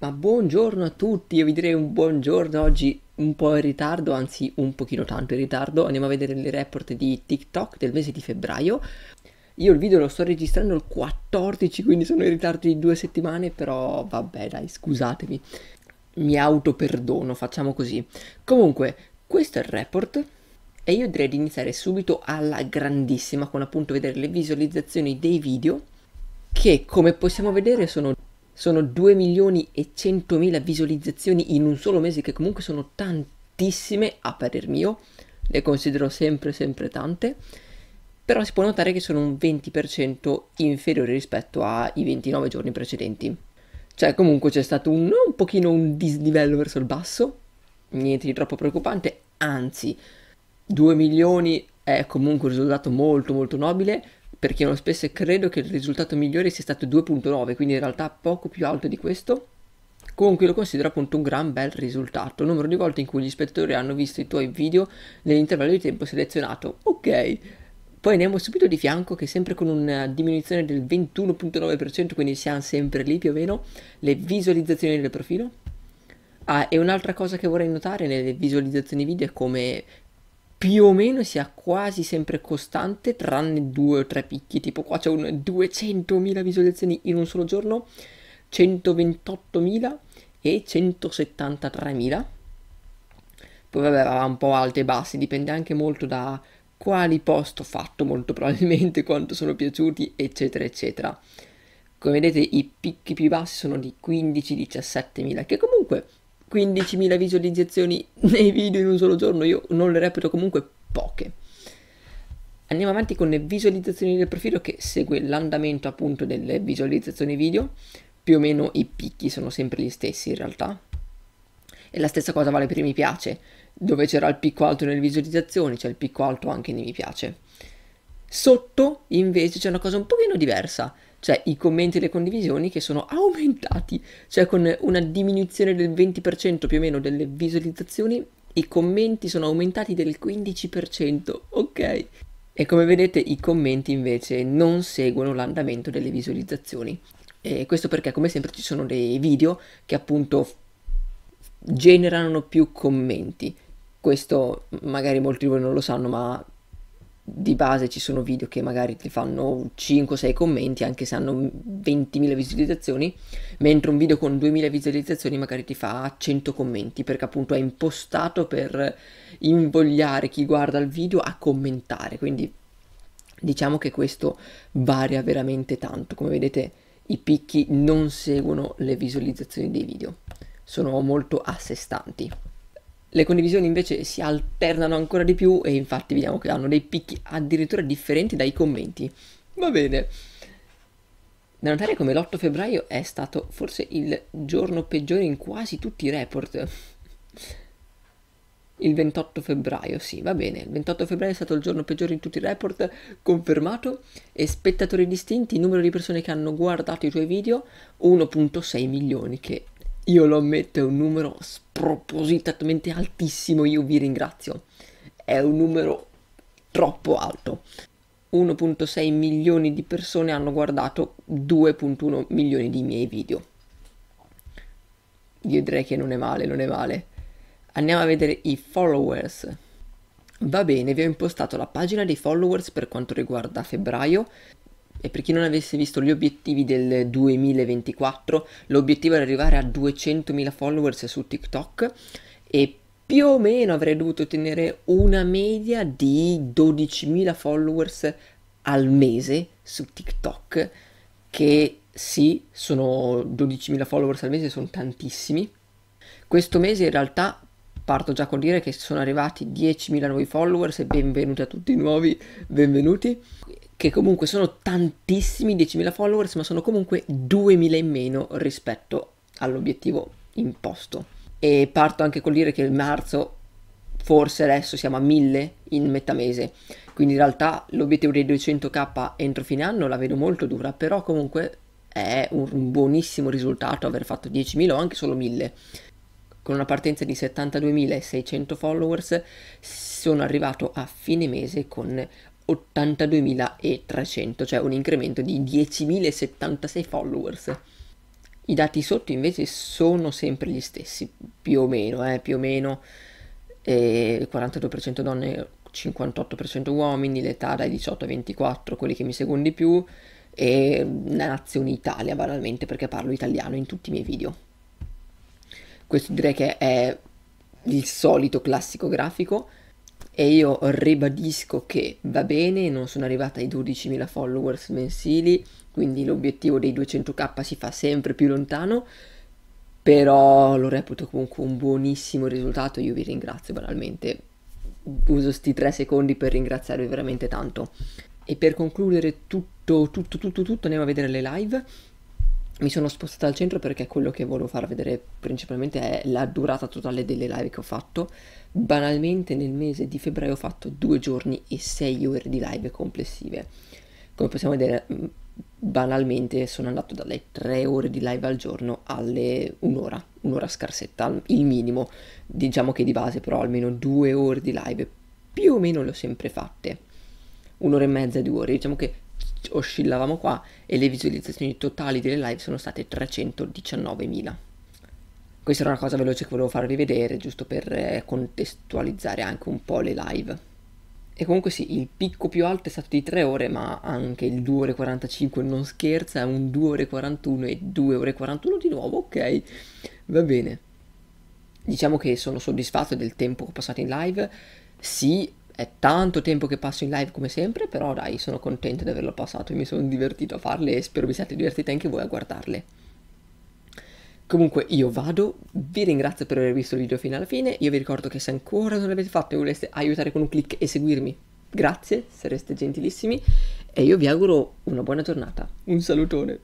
Ma buongiorno a tutti, io vi direi un buongiorno oggi un po' in ritardo, anzi un pochino tanto in ritardo, andiamo a vedere le report di TikTok del mese di febbraio. Io il video lo sto registrando il 14, quindi sono in ritardo di due settimane, però vabbè dai, scusatemi. Mi autoperdono, facciamo così. Comunque, questo è il report e io direi di iniziare subito alla grandissima con appunto vedere le visualizzazioni dei video che come possiamo vedere sono sono 2 milioni e 100 mila visualizzazioni in un solo mese che comunque sono tantissime a parer mio, le considero sempre sempre tante, però si può notare che sono un 20% inferiore rispetto ai 29 giorni precedenti. Cioè comunque c'è stato un, un pochino un dislivello verso il basso, niente di troppo preoccupante, anzi 2 milioni è comunque un risultato molto molto nobile, perché non lo spesse credo che il risultato migliore sia stato 2.9 quindi in realtà poco più alto di questo comunque lo considero appunto un gran bel risultato il numero di volte in cui gli ispettori hanno visto i tuoi video nell'intervallo di tempo selezionato ok poi andiamo subito di fianco che sempre con una diminuzione del 21.9% quindi siamo sempre lì più o meno le visualizzazioni del profilo Ah, e un'altra cosa che vorrei notare nelle visualizzazioni video è come più o meno sia quasi sempre costante, tranne due o tre picchi, tipo qua c'è un 200.000 visualizzazioni in un solo giorno, 128.000 e 173.000. Poi vabbè, va un po' alti e bassi, dipende anche molto da quali post ho fatto, molto probabilmente quanto sono piaciuti, eccetera, eccetera. Come vedete i picchi più bassi sono di 15-17.000, che comunque 15.000 visualizzazioni nei video in un solo giorno, io non le reputo comunque poche. Andiamo avanti con le visualizzazioni del profilo che segue l'andamento appunto delle visualizzazioni video, più o meno i picchi sono sempre gli stessi in realtà. E la stessa cosa vale per i mi piace, dove c'era il picco alto nelle visualizzazioni, c'è cioè il picco alto anche nei mi piace. Sotto invece c'è una cosa un pochino diversa, cioè i commenti e le condivisioni che sono aumentati, cioè con una diminuzione del 20% più o meno delle visualizzazioni, i commenti sono aumentati del 15%, ok? E come vedete i commenti invece non seguono l'andamento delle visualizzazioni. E questo perché come sempre ci sono dei video che appunto generano più commenti. Questo magari molti di voi non lo sanno, ma di base ci sono video che magari ti fanno 5-6 commenti anche se hanno 20.000 visualizzazioni, mentre un video con 2.000 visualizzazioni magari ti fa 100 commenti perché appunto è impostato per invogliare chi guarda il video a commentare, quindi diciamo che questo varia veramente tanto, come vedete i picchi non seguono le visualizzazioni dei video, sono molto a sé stanti. Le condivisioni invece si alternano ancora di più e infatti vediamo che hanno dei picchi addirittura differenti dai commenti. Va bene. Da notare come l'8 febbraio è stato forse il giorno peggiore in quasi tutti i report. Il 28 febbraio, sì, va bene. Il 28 febbraio è stato il giorno peggiore in tutti i report, confermato. E spettatori distinti, numero di persone che hanno guardato i tuoi video, 1.6 milioni, che io lo ammetto, è un numero spropositatamente altissimo, io vi ringrazio. È un numero troppo alto. 1.6 milioni di persone hanno guardato 2.1 milioni di miei video. Io direi che non è male, non è male. Andiamo a vedere i followers. Va bene, vi ho impostato la pagina dei followers per quanto riguarda febbraio. E per chi non avesse visto gli obiettivi del 2024, l'obiettivo era arrivare a 200.000 followers su TikTok e più o meno avrei dovuto ottenere una media di 12.000 followers al mese su TikTok, che sì, sono 12.000 followers al mese, sono tantissimi. Questo mese in realtà parto già col dire che sono arrivati 10.000 nuovi followers e benvenuti a tutti i nuovi, benvenuti che comunque sono tantissimi 10.000 followers, ma sono comunque 2.000 in meno rispetto all'obiettivo imposto. E parto anche col dire che il marzo forse adesso siamo a 1000 in metà mese, quindi in realtà l'obiettivo dei 200k entro fine anno la vedo molto dura, però comunque è un buonissimo risultato aver fatto 10.000 o anche solo 1000. Con una partenza di 72.600 followers sono arrivato a fine mese con 82.300, cioè un incremento di 10.076 followers. I dati sotto invece sono sempre gli stessi, più o meno, eh, più o meno eh, 42% donne, 58% uomini, l'età dai 18 ai 24, quelli che mi seguono di più, e la nazione Italia banalmente perché parlo italiano in tutti i miei video. Questo direi che è il solito classico grafico e io ribadisco che va bene, non sono arrivata ai 12.000 followers mensili, quindi l'obiettivo dei 200k si fa sempre più lontano, però lo reputo comunque un buonissimo risultato, io vi ringrazio banalmente, uso sti tre secondi per ringraziarvi veramente tanto. E per concludere tutto, tutto, tutto, tutto andiamo a vedere le live mi sono spostata al centro perché quello che volevo far vedere principalmente è la durata totale delle live che ho fatto. Banalmente nel mese di febbraio ho fatto due giorni e sei ore di live complessive. Come possiamo vedere, mm, banalmente sono andato dalle tre ore di live al giorno alle un'ora, un'ora scarsetta, il minimo. Diciamo che di base però almeno due ore di live più o meno le ho sempre fatte. Un'ora e mezza, due ore. Diciamo che oscillavamo qua e le visualizzazioni totali delle live sono state 319.000. Questa era una cosa veloce che volevo farvi vedere, giusto per eh, contestualizzare anche un po' le live. E comunque sì, il picco più alto è stato di 3 ore, ma anche il 2 ore 45 non scherza, è un 2 ore 41 e 2 ore 41 di nuovo, ok, va bene. Diciamo che sono soddisfatto del tempo passato in live, sì, è tanto tempo che passo in live come sempre, però dai, sono contento di averlo passato e mi sono divertito a farle e spero vi siate divertiti anche voi a guardarle. Comunque io vado, vi ringrazio per aver visto il video fino alla fine, io vi ricordo che se ancora non l'avete fatto e voleste aiutare con un clic e seguirmi, grazie, sareste gentilissimi e io vi auguro una buona giornata. Un salutone!